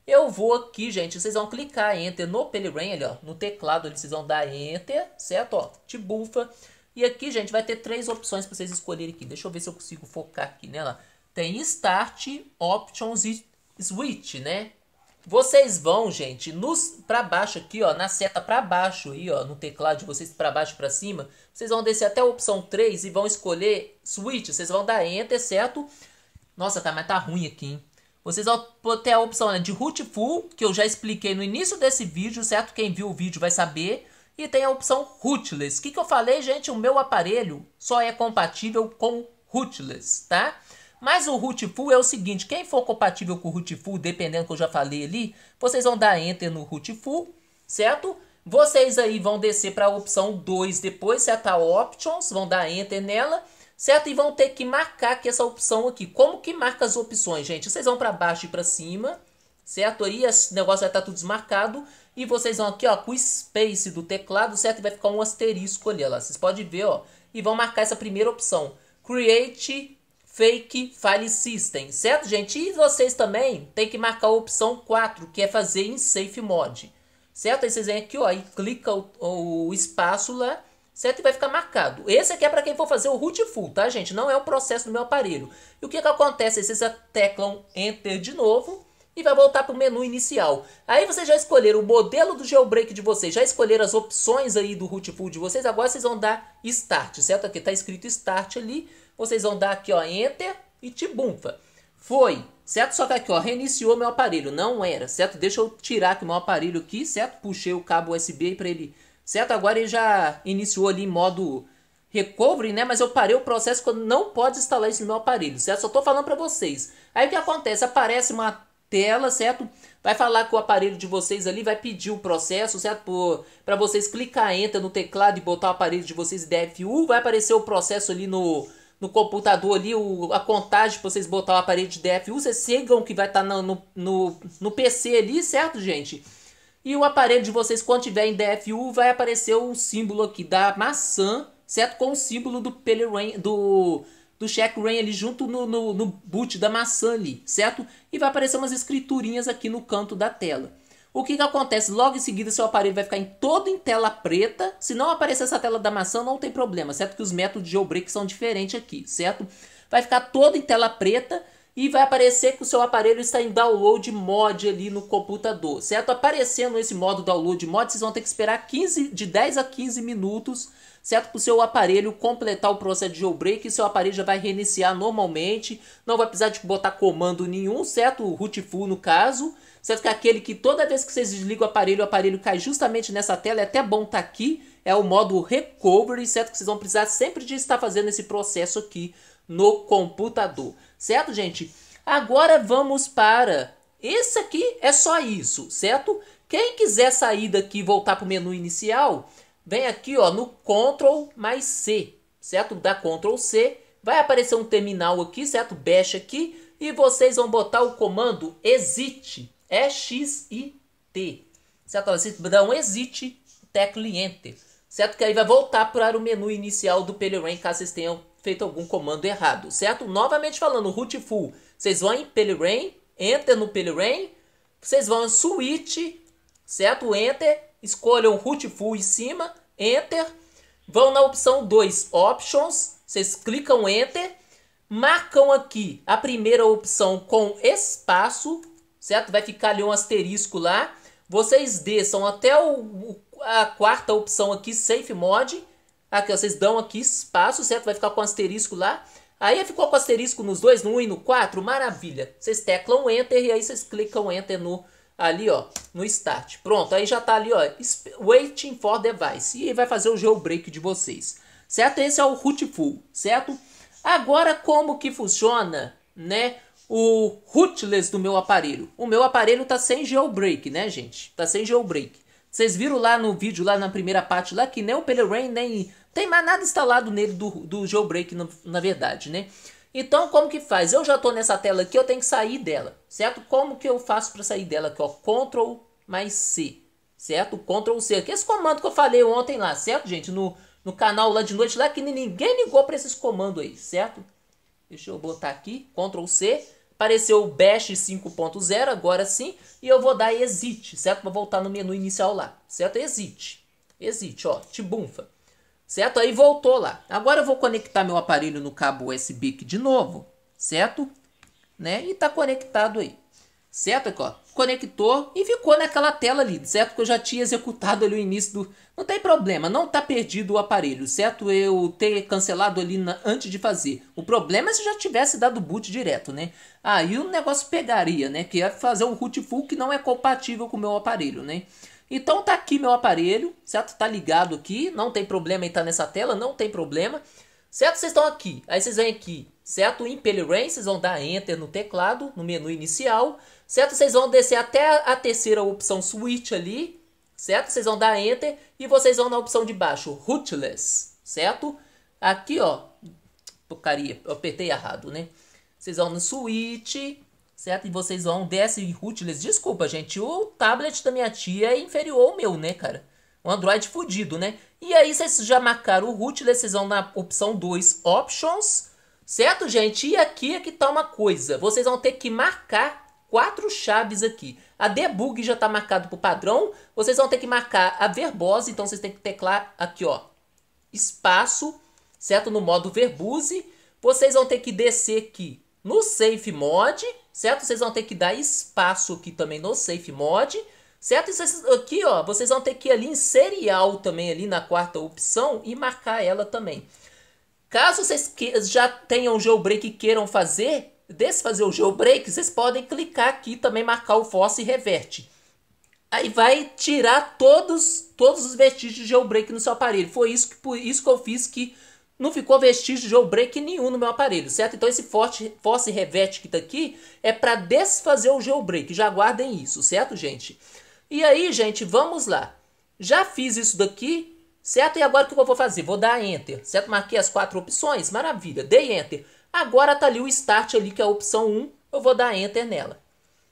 Eu vou aqui, gente, vocês vão clicar Enter no Pelirain, ali, ó, no teclado, ali, vocês vão dar Enter, certo? Ó, te bufa. E aqui, gente, vai ter três opções para vocês escolherem aqui. Deixa eu ver se eu consigo focar aqui nela. Tem Start, Options e Switch, né? Vocês vão, gente, nos para baixo aqui, ó, na seta para baixo aí, ó, no teclado de vocês para baixo para cima, vocês vão descer até a opção 3 e vão escolher switch, vocês vão dar enter, certo? Nossa, tá, mas tá ruim aqui, hein? Vocês vão ter a opção né, de root full, que eu já expliquei no início desse vídeo, certo? Quem viu o vídeo vai saber. E tem a opção Rootless. O que, que eu falei, gente? O meu aparelho só é compatível com Rootless, tá? Mas o Rootful é o seguinte, quem for compatível com o Rootful, dependendo do que eu já falei ali, vocês vão dar Enter no Rootful, certo? Vocês aí vão descer para a opção 2 depois, certo? Options, vão dar Enter nela, certo? E vão ter que marcar que essa opção aqui. Como que marca as opções, gente? Vocês vão para baixo e para cima, certo? Aí esse negócio vai estar tá tudo desmarcado. E vocês vão aqui, ó, com o space do teclado, certo? E vai ficar um asterisco ali, ó lá. Vocês podem ver, ó. E vão marcar essa primeira opção. Create Fake File System, certo, gente? E vocês também tem que marcar a opção 4, que é fazer em Safe Mode. Certo? Aí vocês vêm aqui, ó, e clica o, o espaço lá certo? E vai ficar marcado. Esse aqui é para quem for fazer o root full, tá, gente? Não é o processo do meu aparelho. E o que, que acontece? Vocês teclam Enter de novo, e vai voltar para o menu inicial. Aí vocês já escolheram o modelo do jailbreak de vocês, já escolheram as opções aí do rootful de vocês, agora vocês vão dar Start, certo? Aqui está escrito Start ali, vocês vão dar aqui, ó, Enter e tibumfa. Foi, certo? Só que aqui, ó, reiniciou meu aparelho, não era, certo? Deixa eu tirar aqui meu aparelho aqui, certo? Puxei o cabo USB para ele, certo? Agora ele já iniciou ali em modo recovery, né? Mas eu parei o processo quando não pode instalar isso no meu aparelho, certo? Só tô falando para vocês. Aí o que acontece? Aparece uma tela, certo? Vai falar com o aparelho de vocês ali, vai pedir o processo, certo? Para vocês clicar, entra no teclado e botar o aparelho de vocês DFU, vai aparecer o processo ali no, no computador ali, o, a contagem para vocês botar o aparelho de DFU, vocês sigam que vai estar tá no, no, no PC ali, certo, gente? E o aparelho de vocês, quando tiver em DFU, vai aparecer o símbolo aqui da maçã, certo? Com o símbolo do Pelerin, do do check Rain ali junto no, no, no, boot da maçã ali, certo? E vai aparecer umas escriturinhas aqui no canto da tela. O que, que acontece? Logo em seguida, seu aparelho vai ficar em todo em tela preta. Se não aparecer essa tela da maçã, não tem problema, certo? Que os métodos de jailbreak são diferentes aqui, certo? Vai ficar todo em tela preta e vai aparecer que o seu aparelho está em download mod ali no computador, certo? Aparecendo esse modo download mod, vocês vão ter que esperar 15, de 10 a 15 minutos certo? Para o seu aparelho completar o processo de jailbreak, seu aparelho já vai reiniciar normalmente, não vai precisar de botar comando nenhum, certo? O rootful no caso, certo? Que é aquele que toda vez que vocês desligam o aparelho, o aparelho cai justamente nessa tela, é até bom estar tá aqui, é o modo recovery, certo? Que vocês vão precisar sempre de estar fazendo esse processo aqui no computador, certo, gente? Agora vamos para... Esse aqui é só isso, certo? Quem quiser sair daqui e voltar para o menu inicial, vem aqui ó, no Ctrl mais C, certo? Dá Ctrl C, vai aparecer um terminal aqui, certo? Bash aqui, e vocês vão botar o comando exit, E-X-I-T, é certo? Vocês dão um exit, tecla enter, certo? Que aí vai voltar para o menu inicial do PeleRain, caso vocês tenham feito algum comando errado, certo? Novamente falando, root full, vocês vão em PeleRain, enter no PeleRain, vocês vão em switch, certo? Enter escolham Rootful em cima, Enter. Vão na opção 2, Options, vocês clicam Enter. Marcam aqui a primeira opção com espaço, certo? Vai ficar ali um asterisco lá. Vocês desçam até o, a quarta opção aqui, Safe Mod. Aqui, vocês dão aqui espaço, certo? Vai ficar com asterisco lá. Aí ficou com asterisco nos dois, no 1 e no 4, maravilha. Vocês teclam Enter e aí vocês clicam Enter no ali ó, no start. Pronto, aí já tá ali ó, waiting for device e vai fazer o jailbreak de vocês. Certo? Esse é o root full certo? Agora como que funciona, né? O rootless do meu aparelho. O meu aparelho tá sem jailbreak, né, gente? Tá sem jailbreak. Vocês viram lá no vídeo, lá na primeira parte, lá que nem o Pelerain, nem tem mais nada instalado nele do, do jailbreak, na, na verdade, né? Então, como que faz? Eu já estou nessa tela aqui, eu tenho que sair dela, certo? Como que eu faço para sair dela aqui, ó? Ctrl mais C, certo? Ctrl C, Aqui esse comando que eu falei ontem lá, certo, gente? No, no canal lá de noite, lá que ninguém ligou para esses comandos aí, certo? Deixa eu botar aqui, Ctrl C, apareceu o Bash 5.0, agora sim, e eu vou dar Exit, certo? Vou voltar no menu inicial lá, certo? Exit, Exit, ó, te bunfa certo? Aí voltou lá. Agora eu vou conectar meu aparelho no cabo USB aqui de novo, certo? Né? E tá conectado aí, certo? Aqui, ó, conectou e ficou naquela tela ali, certo? Que eu já tinha executado ali o início do... Não tem problema, não tá perdido o aparelho, certo? Eu ter cancelado ali na... antes de fazer. O problema é se já tivesse dado boot direto, né? Aí ah, o negócio pegaria, né? Que ia é fazer um root full que não é compatível com o meu aparelho, né? Então tá aqui meu aparelho, certo? Tá ligado aqui, não tem problema em estar tá nessa tela, não tem problema. Certo? Vocês estão aqui, aí vocês vêm aqui, certo? Impeller vocês vão dar Enter no teclado, no menu inicial, certo? Vocês vão descer até a terceira opção Switch ali, certo? Vocês vão dar Enter e vocês vão na opção de baixo, Rootless, certo? Aqui, ó, porcaria, eu apertei errado, né? Vocês vão no Switch, certo? E vocês vão DS Rootless. Desculpa, gente, o tablet da minha tia é inferior ao meu, né, cara? Um Android fudido, né? E aí vocês já marcaram o Rootless, vocês vão na opção 2, Options, certo, gente? E aqui é que tá uma coisa, vocês vão ter que marcar quatro chaves aqui. A debug já está marcado pro padrão, vocês vão ter que marcar a verbose então vocês têm que teclar aqui, ó, espaço, certo? No modo verbose, vocês vão ter que descer aqui no safe mode, certo? Vocês vão ter que dar espaço aqui também no Safe Mod, certo? E vocês, aqui, ó, vocês vão ter que ir ali em Serial também, ali na quarta opção, e marcar ela também. Caso vocês que, já tenham jailbreak e queiram fazer, desfazer o jailbreak, vocês podem clicar aqui também, marcar o force e reverte. Aí vai tirar todos, todos os vestígios de jailbreak no seu aparelho. Foi isso que, por isso que eu fiz que não ficou vestígio de jailbreak nenhum no meu aparelho, certo? Então esse force, force revert que tá aqui é para desfazer o jailbreak, já guardem isso, certo, gente? E aí, gente, vamos lá. Já fiz isso daqui, certo? E agora o que eu vou fazer? Vou dar enter, certo? Marquei as quatro opções, maravilha, dei enter. Agora tá ali o start ali, que é a opção 1, eu vou dar enter nela,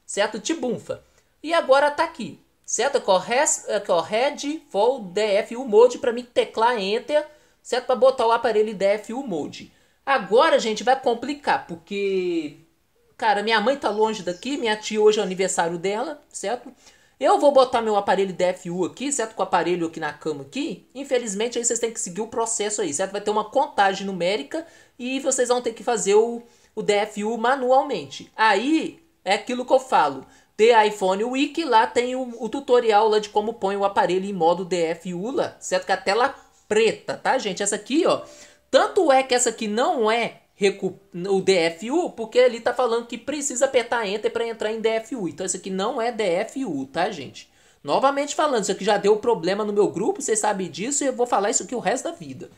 certo? Tibunfa. E agora tá aqui, certo? Correge, é é correge, fold, df, u mode para mim teclar enter, certo? Para botar o aparelho DFU Mode. Agora, gente, vai complicar, porque, cara, minha mãe tá longe daqui, minha tia hoje é aniversário dela, certo? Eu vou botar meu aparelho DFU aqui, certo? Com o aparelho aqui na cama aqui. Infelizmente, aí vocês têm que seguir o processo aí, certo? Vai ter uma contagem numérica e vocês vão ter que fazer o, o DFU manualmente. Aí, é aquilo que eu falo. The iPhone Wiki, lá tem o, o tutorial lá de como põe o aparelho em modo DFU lá, certo? Que a tela preta, tá, gente? Essa aqui, ó. Tanto é que essa aqui não é o DFU, porque ele tá falando que precisa apertar Enter para entrar em DFU. Então, essa aqui não é DFU, tá, gente? Novamente falando, isso aqui já deu problema no meu grupo, vocês sabem disso, e eu vou falar isso aqui o resto da vida.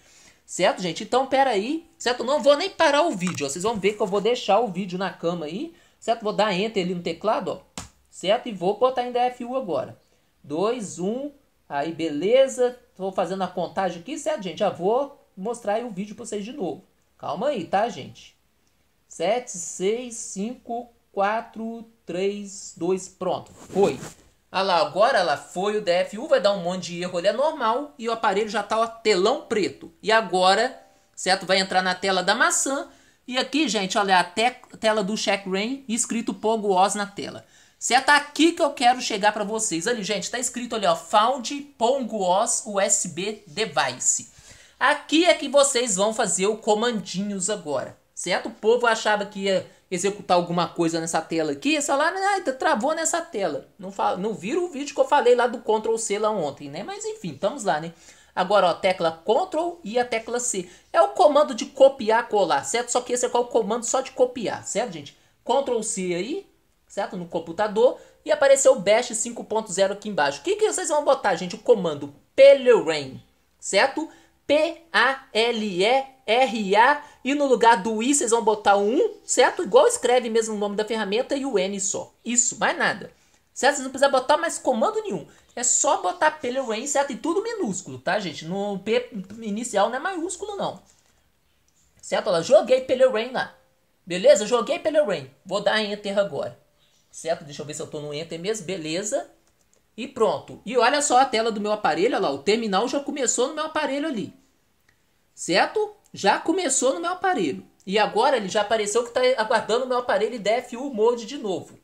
Certo, gente? Então, peraí, certo? Não vou nem parar o vídeo, ó. Vocês vão ver que eu vou deixar o vídeo na cama aí, certo? Vou dar Enter ali no teclado, ó. Certo? E vou botar em DFU agora. 2, 1, Aí, beleza. Tô fazendo a contagem aqui, certo, gente? Já vou mostrar o vídeo para vocês de novo. Calma aí, tá, gente? 7, 6, 5, 4, 3, 2, pronto. Foi. Ah lá, agora ela foi o DFU, vai dar um monte de erro ele é normal. E o aparelho já tá ó, telão preto. E agora, certo? Vai entrar na tela da maçã. E aqui, gente, olha, a tela do check rain escrito Pogo OS na tela. Se é tá aqui que eu quero chegar para vocês. Ali, gente, tá escrito ali, ó, Found PongOS USB Device. Aqui é que vocês vão fazer o comandinhos agora, certo? O povo achava que ia executar alguma coisa nessa tela aqui, sei lá, ah, travou nessa tela. Não, fala, não viram o vídeo que eu falei lá do Ctrl C lá ontem, né? Mas enfim, estamos lá, né? Agora, ó, tecla Ctrl e a tecla C. É o comando de copiar, colar, certo? Só que esse é o comando só de copiar, certo, gente? Ctrl C aí, certo? No computador e apareceu o Bash 5.0 aqui embaixo. O que, que vocês vão botar, gente? O comando Pelerain, certo? P-A-L-E-R-A e no lugar do I vocês vão botar um, certo? Igual escreve mesmo o nome da ferramenta e o N só. Isso, mais nada. Certo? Vocês não precisam botar mais comando nenhum. É só botar Pelerain, certo? E tudo minúsculo, tá, gente? No P inicial não é maiúsculo, não. Certo? Olha, joguei Pelerain lá. Beleza? Joguei Pelerain. Vou dar Enter agora certo? Deixa eu ver se eu estou no Enter mesmo, beleza. E pronto. E olha só a tela do meu aparelho, olha lá, o terminal já começou no meu aparelho ali, certo? Já começou no meu aparelho. E agora ele já apareceu que está aguardando o meu aparelho DFU Mode de novo,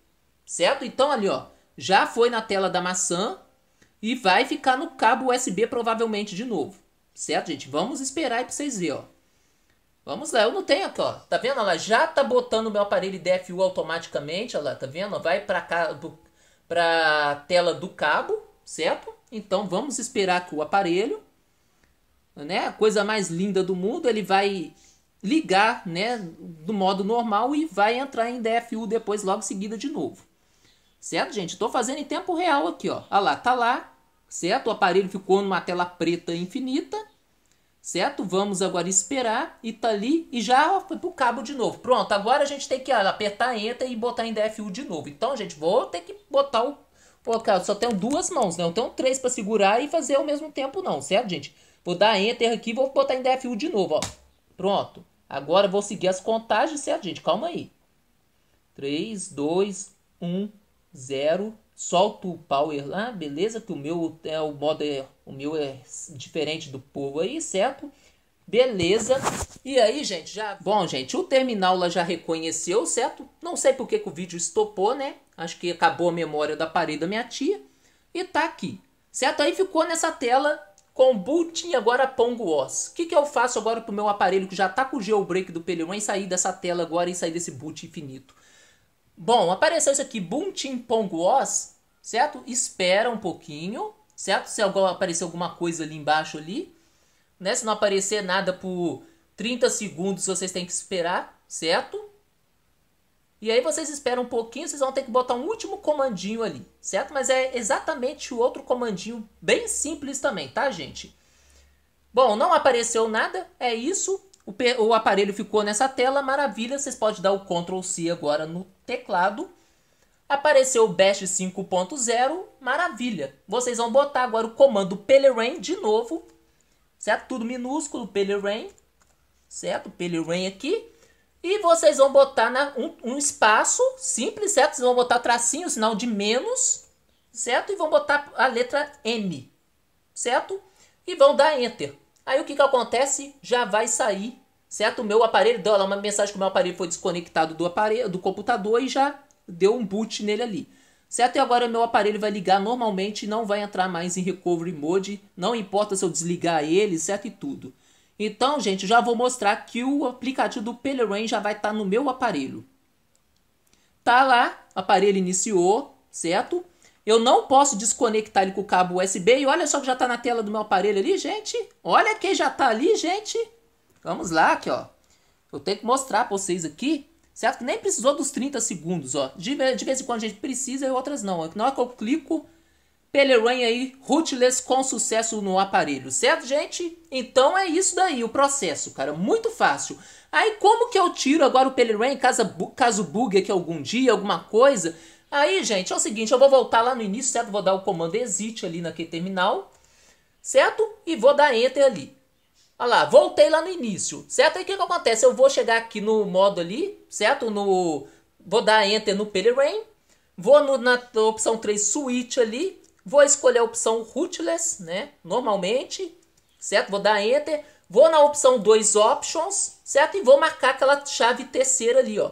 certo? Então ali, ó, já foi na tela da maçã e vai ficar no cabo USB provavelmente de novo, certo, gente? Vamos esperar aí para vocês verem, ó. Vamos lá, eu não tenho aqui, ó. Tá vendo? Ela já tá botando o meu aparelho DFU automaticamente, ela lá, tá vendo? Vai pra, cá, do, pra tela do cabo, certo? Então vamos esperar que o aparelho, né? A coisa mais linda do mundo, ele vai ligar, né? Do modo normal e vai entrar em DFU depois, logo em seguida de novo. Certo, gente? Tô fazendo em tempo real aqui, ó. Olha lá, tá lá, certo? O aparelho ficou numa tela preta infinita certo? Vamos agora esperar e tá ali e já foi pro cabo de novo. Pronto, agora a gente tem que apertar enter e botar em DFU de novo. Então, gente, vou ter que botar o... Pô, cara, só tenho duas mãos, não né? tenho três para segurar e fazer ao mesmo tempo não, certo, gente? Vou dar enter aqui e vou botar em DFU de novo, ó. Pronto. Agora vou seguir as contagens, certo, gente? Calma aí. 3, 2, 1, 0, solto o power lá, beleza, que o meu é o modo é, o meu é diferente do povo aí, certo? Beleza. E aí, gente, já bom, gente, o terminal lá já reconheceu, certo? Não sei porque que o vídeo estopou, né? Acho que acabou a memória da parede da minha tia e tá aqui. Certo? Aí ficou nessa tela com boot e agora Pongo OS. O que, que eu faço agora pro meu aparelho que já tá com o jailbreak do Pelion e sair dessa tela agora e sair desse boot infinito? Bom, apareceu isso aqui, Buntin Ponguos, certo? Espera um pouquinho, certo? Se aparecer alguma coisa ali embaixo ali, né? Se não aparecer nada por 30 segundos, vocês têm que esperar, certo? E aí vocês esperam um pouquinho, vocês vão ter que botar um último comandinho ali, certo? Mas é exatamente o outro comandinho bem simples também, tá, gente? Bom, não apareceu nada, é isso. O, o aparelho ficou nessa tela, maravilha, vocês podem dar o Ctrl C agora no teclado. Apareceu o Bash 5.0, maravilha. Vocês vão botar agora o comando Pelerain de novo, certo? Tudo minúsculo, Pelerain, certo? Pelerain aqui. E vocês vão botar na, um, um, espaço simples, certo? Vocês vão botar tracinho, sinal de menos, certo? E vão botar a letra M, certo? E vão dar Enter. Aí o que, que acontece? Já vai sair certo? O meu aparelho deu lá uma mensagem que o meu aparelho foi desconectado do aparelho, do computador e já deu um boot nele ali. Certo? E agora meu aparelho vai ligar normalmente e não vai entrar mais em recovery mode, não importa se eu desligar ele, certo? E tudo. Então, gente, já vou mostrar que o aplicativo do Pelerain já vai estar tá no meu aparelho. Tá lá, aparelho iniciou, certo? Eu não posso desconectar ele com o cabo USB e olha só que já está na tela do meu aparelho ali, gente. Olha quem já está ali, gente. Vamos lá aqui, ó. Eu tenho que mostrar pra vocês aqui, certo? Que nem precisou dos 30 segundos, ó. De, de vez em quando a gente precisa e outras não. Na hora que eu clico, Peleran aí, rootless com sucesso no aparelho, certo, gente? Então é isso daí, o processo, cara, muito fácil. Aí como que eu tiro agora o Peleran caso, caso bugue aqui algum dia, alguma coisa? Aí, gente, é o seguinte, eu vou voltar lá no início, certo? Vou dar o comando exit ali naquele terminal, certo? E vou dar enter ali. Olha lá, voltei lá no início, certo? Aí o que, que acontece? Eu vou chegar aqui no modo ali, certo? No, vou dar Enter no Pelerain, vou no, na opção 3 Switch ali, vou escolher a opção Rootless, né? Normalmente, certo? Vou dar Enter, vou na opção 2 Options, certo? E vou marcar aquela chave terceira ali, ó,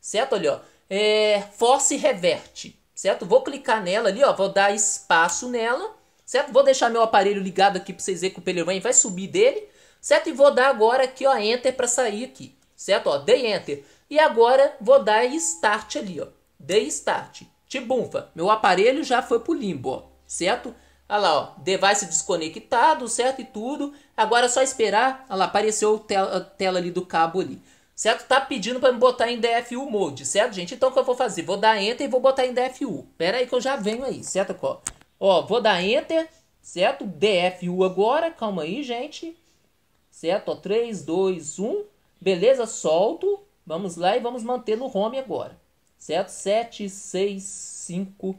certo? Ali, ó, é, Force Revert, certo? Vou clicar nela ali, ó, vou dar espaço nela, certo? Vou deixar meu aparelho ligado aqui para vocês verem que o Pelerain vai subir dele, certo? E vou dar agora aqui, ó, Enter para sair aqui, certo? Ó, dei Enter. E agora vou dar Start ali, ó. Dei Start. Tibumfa, meu aparelho já foi pro limbo, ó, certo? Olha lá, ó, device desconectado, certo? E tudo. Agora é só esperar. Olha lá, apareceu a tela ali do cabo ali. Certo? Tá pedindo para me botar em DFU mode, certo, gente? Então o que eu vou fazer? Vou dar enter e vou botar em DFU. Pera aí que eu já venho aí, certo? Ó, vou dar enter, certo? DFU agora, calma aí, gente certo? Ó, 3, 2, 1, beleza? Solto, vamos lá e vamos manter no home agora, certo? 7, 6, 5,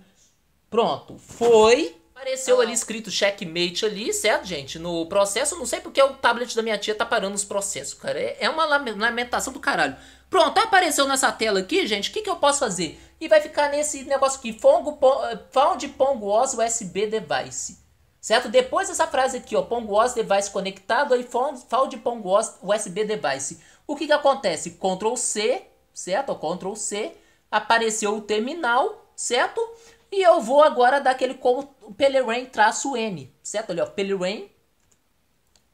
pronto, foi... Apareceu ali escrito checkmate ali, certo, gente? No processo, não sei porque o tablet da minha tia tá parando os processos, cara. É, é uma lamentação do caralho. Pronto, apareceu nessa tela aqui, gente, o que, que eu posso fazer? E vai ficar nesse negócio aqui, Fongo, eh, Found Pongo OS USB Device. Certo? Depois dessa frase aqui, ó, pongoos device conectado, iPhone found pongoos USB device. O que que acontece? Ctrl C, certo? Ctrl C, apareceu o terminal, certo? E eu vou agora dar aquele pelerain traço N, certo? Olha, ó, pelerain,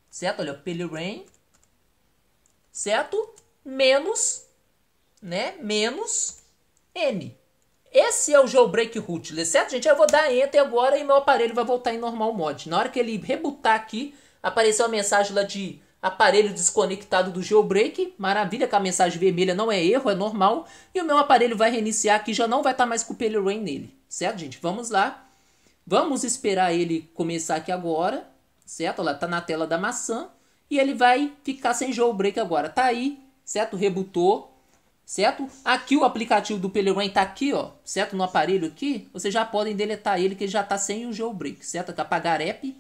certo? Olha, ó, pelerain, certo? Menos, né? Menos N, esse é o jailbreak rootless, certo, gente? Eu vou dar enter agora e meu aparelho vai voltar em normal mod. Na hora que ele rebutar aqui, apareceu a mensagem lá de aparelho desconectado do jailbreak. Maravilha que a mensagem vermelha não é erro, é normal. E o meu aparelho vai reiniciar aqui, já não vai estar tá mais com o Pelerain nele. Certo, gente? Vamos lá. Vamos esperar ele começar aqui agora. Certo? Olha lá, tá na tela da maçã. E ele vai ficar sem jailbreak agora. Tá aí, certo? Rebutou certo? Aqui o aplicativo do Peleron está aqui, ó, certo? No aparelho aqui, vocês já podem deletar ele, que já está sem o jailbreak, certo? tá apagar app,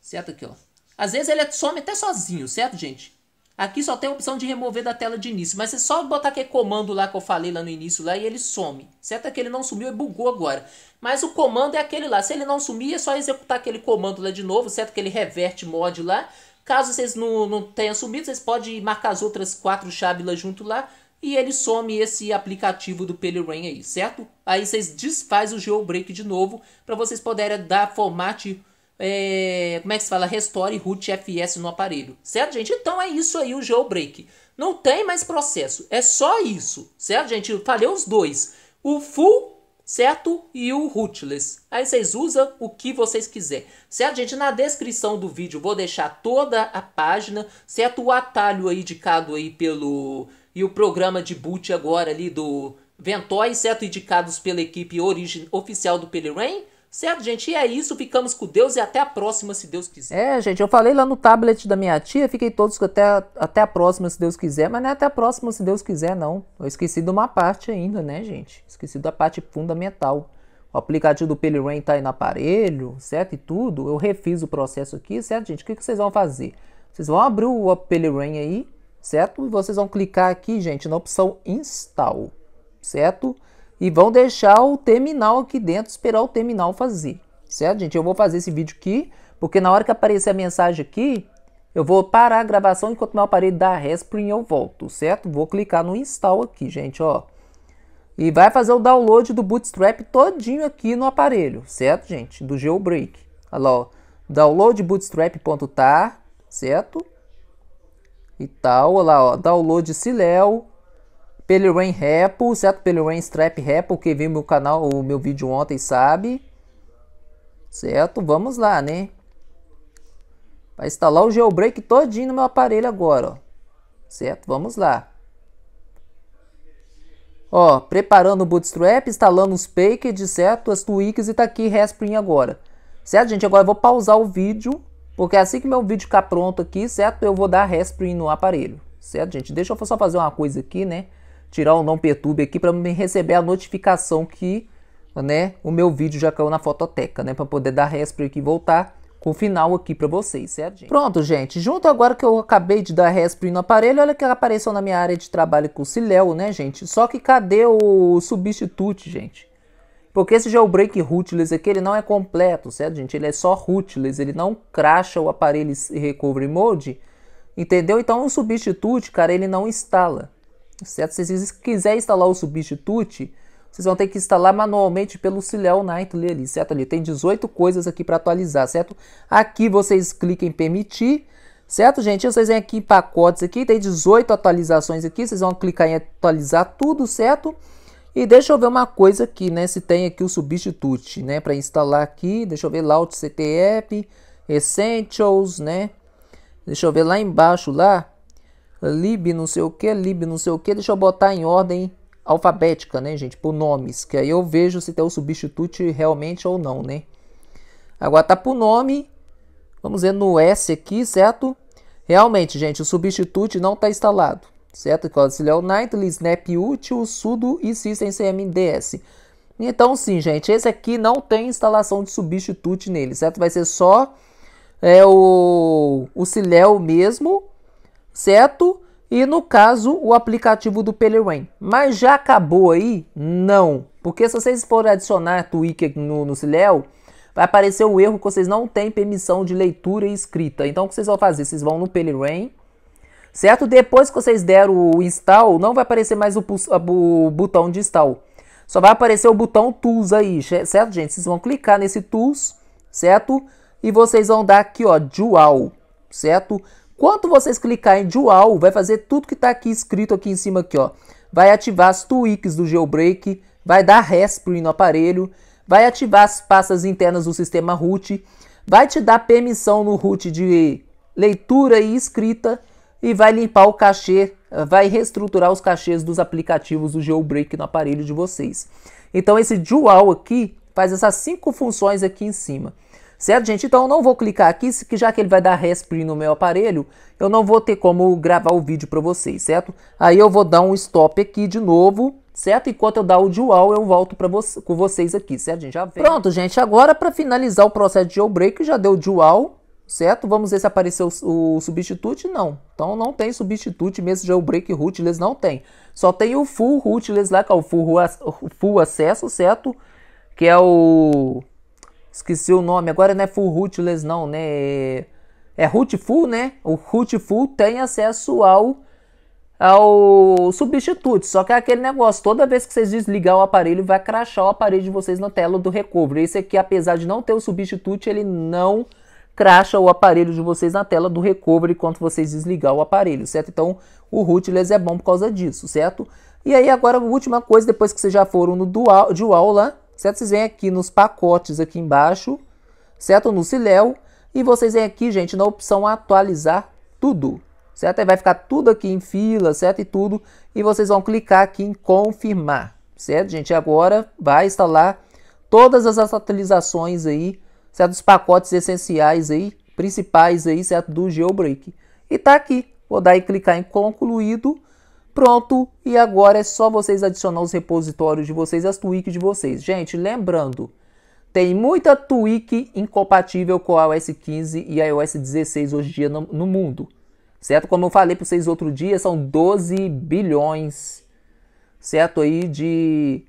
certo? Aqui, ó. Às vezes ele some até sozinho, certo, gente? Aqui só tem a opção de remover da tela de início, mas é só botar aquele comando lá que eu falei lá no início lá e ele some. Certo que ele não sumiu e bugou agora. Mas o comando é aquele lá. Se ele não sumir, é só executar aquele comando lá de novo, certo? Que ele reverte mod lá. Caso vocês não, não tenham sumido, vocês podem marcar as outras quatro chaves lá junto lá e ele some esse aplicativo do Peliran aí, certo? Aí vocês desfaz o jailbreak de novo para vocês poderem dar formate é, como é que se fala? Restore root FS no aparelho, certo, gente? Então é isso aí o jailbreak. Não tem mais processo, é só isso, certo, gente? Eu falei os dois, o full, certo? E o rootless. Aí vocês usam o que vocês quiser, certo, gente? Na descrição do vídeo vou deixar toda a página, certo? O atalho aí indicado aí pelo e o programa de boot agora ali do Ventói, certo? Indicados pela equipe origem, oficial do Pelirain. Certo, gente? E é isso. Ficamos com Deus e até a próxima, se Deus quiser. É, gente, eu falei lá no tablet da minha tia, fiquei todos até, até a próxima, se Deus quiser, mas não é até a próxima, se Deus quiser, não. Eu esqueci de uma parte ainda, né, gente? Esqueci da parte fundamental. O aplicativo do Pelirain tá aí no aparelho, certo? E tudo. Eu refiz o processo aqui, certo, gente? O que, que vocês vão fazer? Vocês vão abrir o Pelirain aí, certo? E vocês vão clicar aqui, gente, na opção Install, certo? E vão deixar o terminal aqui dentro, esperar o terminal fazer, certo, gente? Eu vou fazer esse vídeo aqui, porque na hora que aparecer a mensagem aqui, eu vou parar a gravação enquanto meu aparelho dá respring eu volto, certo? Vou clicar no Install aqui, gente, ó. E vai fazer o download do Bootstrap todinho aqui no aparelho, certo, gente? Do Jailbreak. Olha lá, ó. Download bootstrap.tar, certo? e tal. Olha lá, ó, download Silel, Peliran Rapple, certo? Peliran Strap Rapple, que viu meu canal, o meu vídeo ontem sabe. Certo? Vamos lá, né? Vai instalar o jailbreak todinho no meu aparelho agora, ó. Certo? Vamos lá. Ó, preparando o Bootstrap, instalando os paked, certo? As tweaks e tá aqui Raspberry agora. Certo, gente? Agora eu vou pausar o vídeo porque assim que meu vídeo ficar pronto aqui, certo? Eu vou dar respiro no aparelho, certo, gente? Deixa eu só fazer uma coisa aqui, né? Tirar o não perturbe aqui para me receber a notificação que, né, o meu vídeo já caiu na fototeca, né, para poder dar respiro aqui e voltar com o final aqui para vocês, certo, gente? Pronto, gente, junto agora que eu acabei de dar respiro no aparelho, olha que apareceu na minha área de trabalho com o Cileu, né, gente? Só que cadê o substituto, gente? Porque esse jailbreak rootless aqui, ele não é completo, certo, gente? Ele é só rootless, ele não cracha o aparelho recovery mode, entendeu? Então o substitute, cara, ele não instala, certo? Se vocês quiserem instalar o substitute, vocês vão ter que instalar manualmente pelo Cileo Nightly ali, certo? Ali tem 18 coisas aqui para atualizar, certo? Aqui vocês cliquem em permitir, certo, gente? Vocês vêm aqui em pacotes aqui, tem 18 atualizações aqui, vocês vão clicar em atualizar tudo, certo? Certo? E deixa eu ver uma coisa aqui, né? Se tem aqui o substitute, né? Para instalar aqui, deixa eu ver o CTF, Essentials, né? Deixa eu ver lá embaixo, lá. Lib não sei o que, lib não sei o que. Deixa eu botar em ordem alfabética, né, gente? Por nomes, que aí eu vejo se tem o substitute realmente ou não, né? Agora tá por nome. Vamos ver no S aqui, certo? Realmente, gente, o substitute não tá instalado certo? Codicil Nightly, Snap Útil, Sudo e System CMDS. Então, sim, gente, esse aqui não tem instalação de substitute nele, certo? Vai ser só é, o, o mesmo, certo? E no caso, o aplicativo do Pelerin. Mas já acabou aí? Não. Porque se vocês forem adicionar tweak no, no Cilel, vai aparecer o erro que vocês não têm permissão de leitura e escrita. Então, o que vocês vão fazer? Vocês vão no Pelerin certo? Depois que vocês deram o install, não vai aparecer mais o, o botão de install. Só vai aparecer o botão Tools aí, certo, gente? Vocês vão clicar nesse Tools, certo? E vocês vão dar aqui, ó, Dual, certo? Quando vocês clicar em Dual, vai fazer tudo que está aqui escrito aqui em cima aqui, ó. Vai ativar as tweaks do Jailbreak, vai dar respring no aparelho, vai ativar as pastas internas do sistema root, vai te dar permissão no root de leitura e escrita, e vai limpar o cachê, vai reestruturar os cachês dos aplicativos do jailbreak no aparelho de vocês. Então esse dual aqui faz essas cinco funções aqui em cima. Certo, gente? Então eu não vou clicar aqui, que já que ele vai dar respring no meu aparelho, eu não vou ter como gravar o vídeo para vocês, certo? Aí eu vou dar um stop aqui de novo, certo? Enquanto eu dar o dual, eu volto para com vocês aqui, certo, gente? Já Pronto, gente. Agora, para finalizar o processo de jailbreak, já deu dual, certo? Vamos ver se apareceu o, o substitute, não. Então não tem substitute, mesmo já é o root rootless não tem. Só tem o full rootless lá, que é o full, full acesso, certo? Que é o... Esqueci o nome, agora não é full rootless não, né? É root full né? O root full tem acesso ao ao substituto, só que é aquele negócio, toda vez que vocês desligar o aparelho, vai crachar o aparelho de vocês na tela do recovery. Esse aqui, apesar de não ter o substituto, ele não cracha o aparelho de vocês na tela do recovery quando vocês desligar o aparelho, certo? Então o rootless é bom por causa disso, certo? E aí agora a última coisa, depois que vocês já foram no dual, dual lá, certo? Vocês vêm aqui nos pacotes aqui embaixo, certo? No Cilel e vocês vêm aqui, gente, na opção atualizar tudo, certo? Aí vai ficar tudo aqui em fila, certo? E tudo, e vocês vão clicar aqui em confirmar, certo, gente? Agora vai instalar todas as atualizações aí certo? Dos pacotes essenciais aí, principais aí, certo? Do jailbreak. E tá aqui. Vou dar e clicar em concluído. Pronto, e agora é só vocês adicionar os repositórios de vocês, as tweaks de vocês. Gente, lembrando, tem muita tweak incompatível com a iOS 15 e a iOS 16 hoje em dia no, no mundo. Certo? Como eu falei para vocês outro dia, são 12 bilhões, certo? Aí de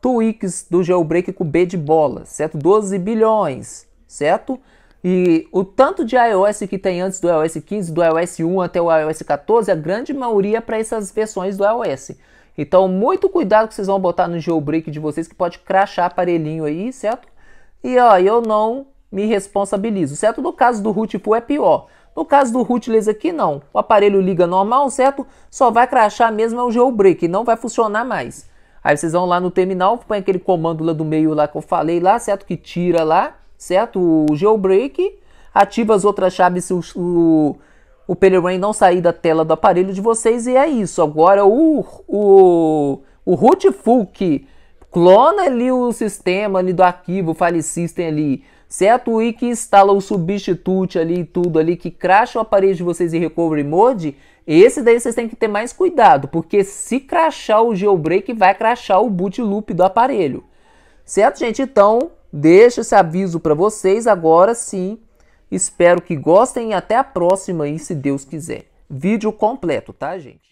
tweaks do jailbreak com B de bola, certo? 12 bilhões certo? E o tanto de iOS que tem antes do iOS 15, do iOS 1 até o iOS 14, a grande maioria é para essas versões do iOS. Então, muito cuidado que vocês vão botar no jailbreak de vocês, que pode crachar aparelhinho aí, certo? E ó, eu não me responsabilizo, certo? No caso do Rootful é pior. No caso do Rootless aqui, não. O aparelho liga normal, certo? Só vai crachar mesmo é o jailbreak, não vai funcionar mais. Aí vocês vão lá no terminal, põe aquele comando lá do meio lá que eu falei lá, certo? Que tira lá certo? O jailbreak ativa as outras chaves se o, o, o PeleRain não sair da tela do aparelho de vocês e é isso. Agora o, o, o que clona ali o sistema ali do arquivo file system ali, certo? E que instala o substitute ali e tudo ali, que cracha o aparelho de vocês em recovery mode, esse daí vocês têm que ter mais cuidado, porque se crachar o jailbreak, vai crachar o boot loop do aparelho. Certo, gente? Então, Deixo esse aviso para vocês agora sim. Espero que gostem e até a próxima aí, se Deus quiser. Vídeo completo, tá, gente?